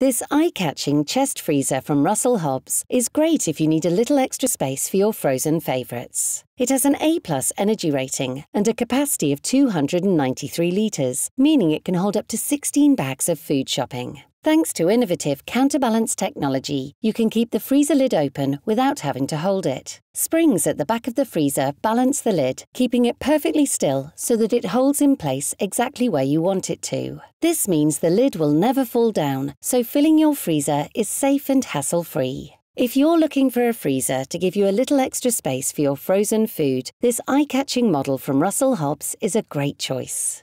This eye-catching chest freezer from Russell Hobbs is great if you need a little extra space for your frozen favourites. It has an A-plus energy rating and a capacity of 293 litres, meaning it can hold up to 16 bags of food shopping. Thanks to innovative counterbalance technology, you can keep the freezer lid open without having to hold it. Springs at the back of the freezer balance the lid, keeping it perfectly still so that it holds in place exactly where you want it to. This means the lid will never fall down, so filling your freezer is safe and hassle-free. If you're looking for a freezer to give you a little extra space for your frozen food, this eye-catching model from Russell Hobbs is a great choice.